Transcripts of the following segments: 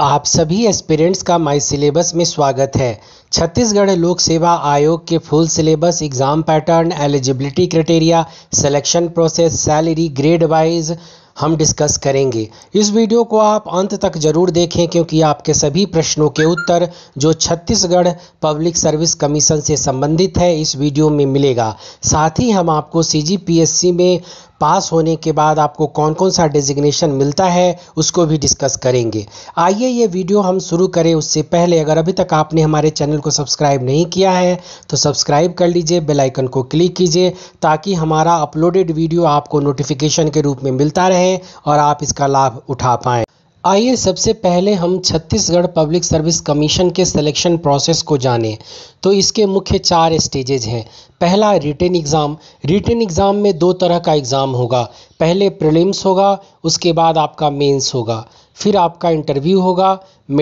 आप सभी एस्पिरेंट्स का माई सिलेबस में स्वागत है छत्तीसगढ़ लोक सेवा आयोग के full syllabus exam pattern eligibility criteria selection process salary grade wise हम डिस्कस करेंगे इस वीडियो को आप अंत तक जरूर देखें क्योंकि आपके सभी प्रश्नों के उत्तर जो छत्तीसगढ़ पब्लिक सर्विस कमीशन से संबंधित है इस वीडियो में मिलेगा साथ ही हम आपको सी में पास होने के बाद आपको कौन कौन सा डिजिग्नेशन मिलता है उसको भी डिस्कस करेंगे आइए ये वीडियो हम शुरू करें उससे पहले अगर अभी तक आपने हमारे चैनल को सब्सक्राइब नहीं किया है तो सब्सक्राइब कर लीजिए बेल आइकन को क्लिक कीजिए ताकि हमारा अपलोडेड वीडियो आपको नोटिफिकेशन के रूप में मिलता रहे और आप इसका लाभ उठा पाएँ आइए सबसे पहले हम छत्तीसगढ़ पब्लिक सर्विस कमीशन के सिलेक्शन प्रोसेस को जानें तो इसके मुख्य चार स्टेजेज हैं पहला रिटेन एग्ज़ाम रिटेन एग्ज़ाम में दो तरह का एग्ज़ाम होगा पहले प्रीलिम्स होगा उसके बाद आपका मेंस होगा फिर आपका इंटरव्यू होगा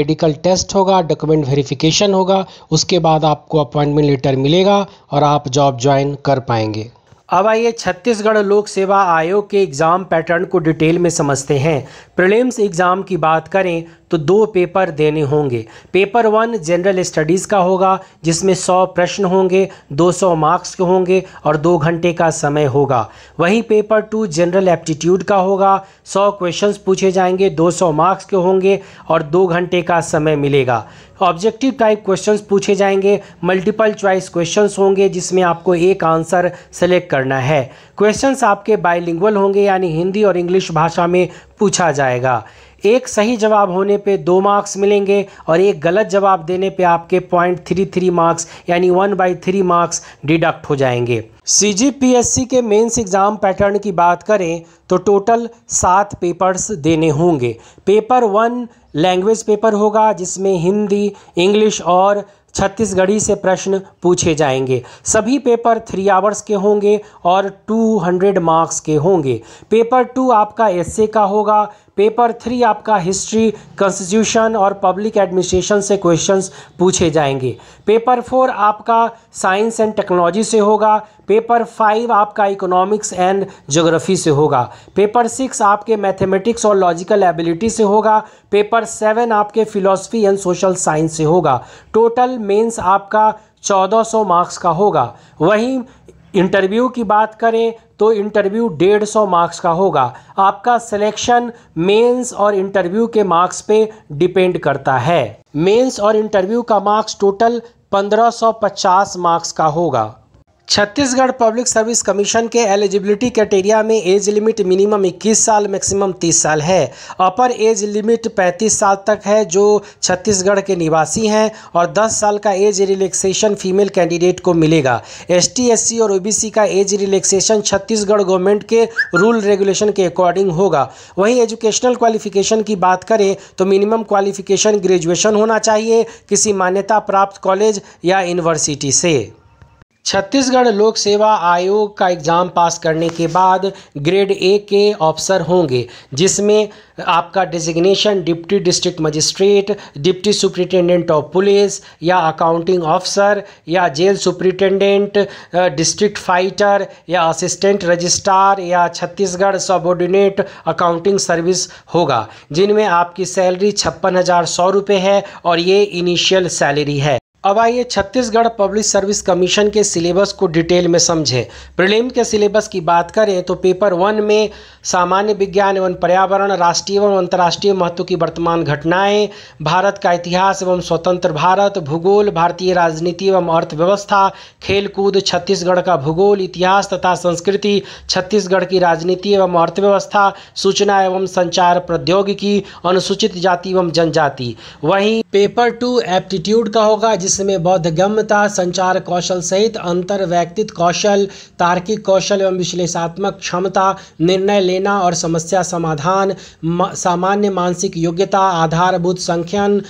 मेडिकल टेस्ट होगा डॉक्यूमेंट वेरिफिकेशन होगा उसके बाद आपको अपॉइंटमेंट लेटर मिलेगा और आप जॉब ज्वाइन कर पाएंगे अब आइए छत्तीसगढ़ लोक सेवा आयोग के एग्ज़ाम पैटर्न को डिटेल में समझते हैं प्रीलिम्स एग्ज़ाम की बात करें तो दो पेपर देने होंगे पेपर वन जनरल स्टडीज़ का होगा जिसमें 100 प्रश्न होंगे 200 मार्क्स के होंगे और दो घंटे का समय होगा वहीं पेपर टू जनरल एप्टीट्यूड का होगा 100 क्वेश्चंस पूछे जाएंगे 200 मार्क्स के होंगे और दो घंटे का समय मिलेगा ऑब्जेक्टिव टाइप क्वेश्चंस पूछे जाएंगे मल्टीपल चॉइस क्वेश्चंस होंगे जिसमें आपको एक आंसर सेलेक्ट करना है क्वेश्चंस आपके बाइलिंगुअल होंगे यानी हिंदी और इंग्लिश भाषा में पूछा जाएगा एक सही जवाब होने पे दो मार्क्स मिलेंगे और एक गलत जवाब देने पे आपके पॉइंट थ्री थ्री मार्क्स यानी one by three marks deduct हो जाएंगे सी के मेंस एग्ज़ाम पैटर्न की बात करें तो टोटल सात पेपर्स देने होंगे पेपर वन लैंग्वेज पेपर होगा जिसमें हिंदी इंग्लिश और छत्तीसगढ़ी से प्रश्न पूछे जाएंगे सभी पेपर थ्री आवर्स के होंगे और टू हंड्रेड मार्क्स के होंगे पेपर टू आपका एस का होगा पेपर थ्री आपका हिस्ट्री कॉन्स्टिट्यूशन और पब्लिक एडमिनिस्ट्रेशन से क्वेश्चंस पूछे जाएंगे पेपर फोर आपका साइंस एंड टेक्नोलॉजी से होगा पेपर फाइव आपका इकोनॉमिक्स एंड जोग्राफी से होगा पेपर सिक्स आपके मैथमेटिक्स और लॉजिकल एबिलिटी से होगा पेपर सेवन आपके फिलोसफी एंड सोशल साइंस से होगा टोटल मेन्स आपका चौदह मार्क्स का होगा वहीं इंटरव्यू की बात करें तो इंटरव्यू डेढ़ सौ मार्क्स का होगा आपका सिलेक्शन मेंस और इंटरव्यू के मार्क्स पे डिपेंड करता है मेंस और इंटरव्यू का मार्क्स टोटल 1550 मार्क्स का होगा छत्तीसगढ़ पब्लिक सर्विस कमीशन के एलिजिबिलिटी क्राइटेरिया में एज लिमिट मिनिमम 21 साल मैक्सिमम 30 साल है अपर एज लिमिट 35 साल तक है जो छत्तीसगढ़ के निवासी हैं और 10 साल का एज रिलैक्सेशन फीमेल कैंडिडेट को मिलेगा एस एससी और ओबीसी का एज रिलैक्सेशन छत्तीसगढ़ गवर्नमेंट के रूल रेगुलेशन के अकॉर्डिंग होगा वहीं एजुकेशनल क्वालिफिकेशन की बात करें तो मिनिमम क्वालिफिकेशन ग्रेजुएशन होना चाहिए किसी मान्यता प्राप्त कॉलेज या यूनिवर्सिटी से छत्तीसगढ़ लोक सेवा आयोग का एग्ज़ाम पास करने के बाद ग्रेड ए के ऑफिसर होंगे जिसमें आपका designation deputy district magistrate deputy superintendent of police या अकाउंटिंग ऑफिसर या जेल सुप्रिटेंडेंट डिस्ट्रिक्ट फाइटर या असिस्टेंट रजिस्ट्रार या छत्तीसगढ़ सबॉर्डिनेट अकाउंटिंग सर्विस होगा जिनमें आपकी सैलरी छप्पन हज़ार सौ रुपये है और ये इनिशियल सैलरी है अब आइए छत्तीसगढ़ पब्लिक सर्विस कमीशन के सिलेबस को डिटेल में समझें प्रीलिम के सिलेबस की बात करें तो पेपर वन में सामान्य विज्ञान एवं पर्यावरण राष्ट्रीय एवं अंतर्राष्ट्रीय महत्व की वर्तमान घटनाएं भारत का इतिहास एवं स्वतंत्र भारत भूगोल भारतीय राजनीति एवं अर्थव्यवस्था खेलकूद छत्तीसगढ़ का भूगोल इतिहास तथा संस्कृति छत्तीसगढ़ की राजनीति एवं अर्थव्यवस्था सूचना एवं संचार प्रौद्योगिकी अनुसूचित जाति एवं जनजाति वहीं पेपर टू एप्टीट्यूड का होगा जिस जिसमें बौद्ध गम्यता संचार कौशल सहित अंतर व्यक्तित कौशल तार्किक कौशल एवं विश्लेषणात्मक क्षमता निर्णय लेना और समस्या समाधान सामान्य मानसिक योग्यता आधारभूत संख्यन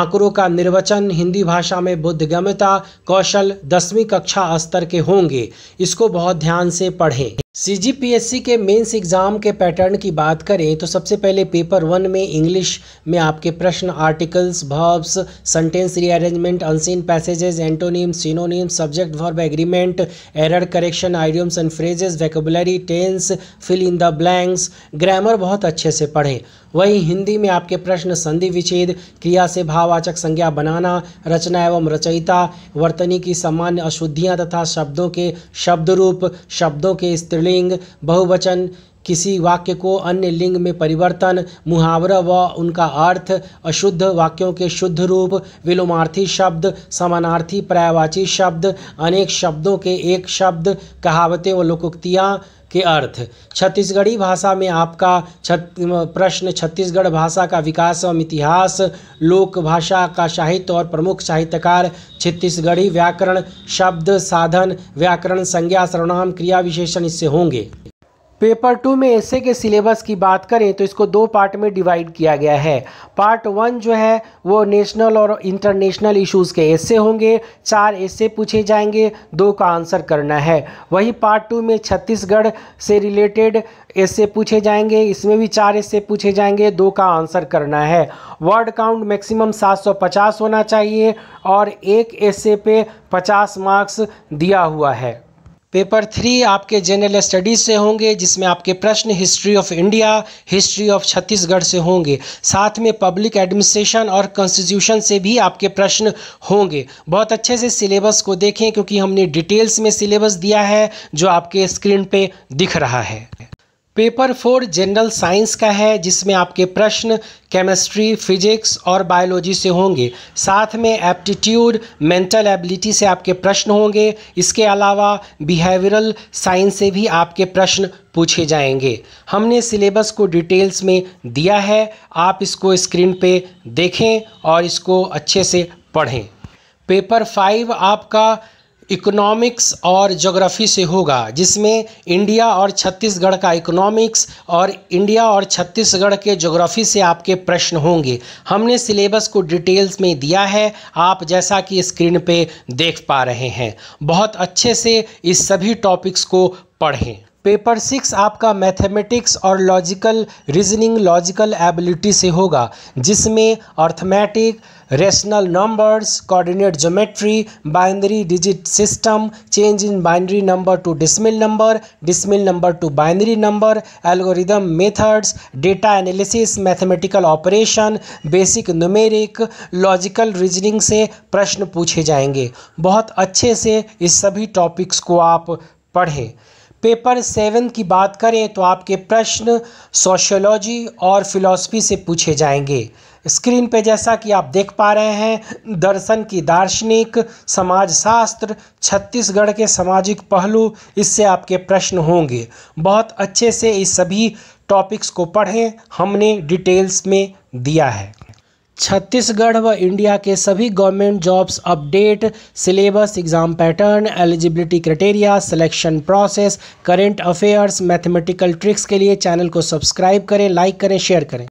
आंकड़ों का निर्वचन हिंदी भाषा में बुद्धगम्यता कौशल दसवीं कक्षा स्तर के होंगे इसको बहुत ध्यान से पढ़ें सीजीपीएससी के मेंस एग्ज़ाम के पैटर्न की बात करें तो सबसे पहले पेपर वन में इंग्लिश में आपके प्रश्न articles verbs sentence rearrangement unseen passages antonym synonym subject verb agreement error correction idioms and phrases vocabulary tense fill in the blanks grammar बहुत अच्छे से पढ़ें वहीं हिंदी में आपके प्रश्न संधि विच्छेद क्रिया से भाववाचक संज्ञा बनाना रचना एवं रचयिता वर्तनी की सामान्य अशुद्धियाँ तथा शब्दों के शब्द रूप शब्दों के स्त्रीलिंग बहुवचन किसी वाक्य को अन्य लिंग में परिवर्तन मुहावरा व उनका अर्थ अशुद्ध वाक्यों के शुद्ध रूप विलोमार्थी शब्द समानार्थी पर्यावाची शब्द अनेक शब्दों के एक शब्द कहावतें व लोकोक्तियाँ के अर्थ छत्तीसगढ़ी भाषा में आपका छत प्रश्न छत्तीसगढ़ भाषा का विकास एवं इतिहास लोक भाषा का साहित्य और प्रमुख साहित्यकार छत्तीसगढ़ी व्याकरण शब्द साधन व्याकरण संज्ञा सर्वनाम क्रिया विशेषण इससे होंगे पेपर टू में ऐसे के सिलेबस की बात करें तो इसको दो पार्ट में डिवाइड किया गया है पार्ट वन जो है वो नेशनल और इंटरनेशनल इश्यूज़ के ऐसे होंगे चार ऐसे पूछे जाएंगे दो का आंसर करना है वही पार्ट टू में छत्तीसगढ़ से रिलेटेड ऐसे पूछे जाएंगे इसमें भी चार ऐसे पूछे जाएंगे दो का आंसर करना है वर्ड काउंट मैक्सिमम 750 होना चाहिए और एक ऐसे पे 50 मार्क्स दिया हुआ है पेपर थ्री आपके जनरल स्टडीज़ से होंगे जिसमें आपके प्रश्न history of India history of Chhattisgarh से होंगे साथ में पब्लिक एडमिनिस्ट्रेशन और कॉन्स्टिट्यूशन से भी आपके प्रश्न होंगे बहुत अच्छे से सिलेबस को देखें क्योंकि हमने डिटेल्स में सिलेबस दिया है जो आपके स्क्रीन पे दिख रहा है पेपर फोर जनरल साइंस का है जिसमें आपके प्रश्न केमिस्ट्री फिजिक्स और बायोलॉजी से होंगे साथ में एप्टीट्यूड मेंटल एबिलिटी से आपके प्रश्न होंगे इसके अलावा बिहेवियरल साइंस से भी आपके प्रश्न पूछे जाएंगे हमने सिलेबस को डिटेल्स में दिया है आप इसको स्क्रीन पे देखें और इसको अच्छे से पढ़ें पेपर फाइव आपका इकोनॉमिक्स और जोग्राफ़ी से होगा जिसमें इंडिया और छत्तीसगढ़ का इकोनॉमिक्स और इंडिया और छत्तीसगढ़ के जोग्राफ़ी से आपके प्रश्न होंगे हमने सिलेबस को डिटेल्स में दिया है आप जैसा कि स्क्रीन पे देख पा रहे हैं बहुत अच्छे से इस सभी टॉपिक्स को पढ़ें पेपर सिक्स आपका मैथमेटिक्स और लॉजिकल रीजनिंग लॉजिकल एबिलिटी से होगा जिसमें arithmetic rational numbers coordinate geometry binary digit system change in binary number to decimal number decimal number to binary number algorithm methods data analysis mathematical operation basic numeric logical reasoning से प्रश्न पूछे जाएंगे बहुत अच्छे से इस सभी टॉपिक्स को आप पढ़ें पेपर सेवन की बात करें तो आपके प्रश्न सोशियोलॉजी और फिलॉसफी से पूछे जाएंगे स्क्रीन पे जैसा कि आप देख पा रहे हैं दर्शन की दार्शनिक समाजशास्त्र छत्तीसगढ़ के सामाजिक पहलू इससे आपके प्रश्न होंगे बहुत अच्छे से इस सभी टॉपिक्स को पढ़ें हमने डिटेल्स में दिया है छत्तीसगढ़ व इंडिया के सभी government jobs update syllabus exam pattern eligibility criteria selection process current affairs mathematical tricks के लिए चैनल को सब्सक्राइब करें लाइक करें शेयर करें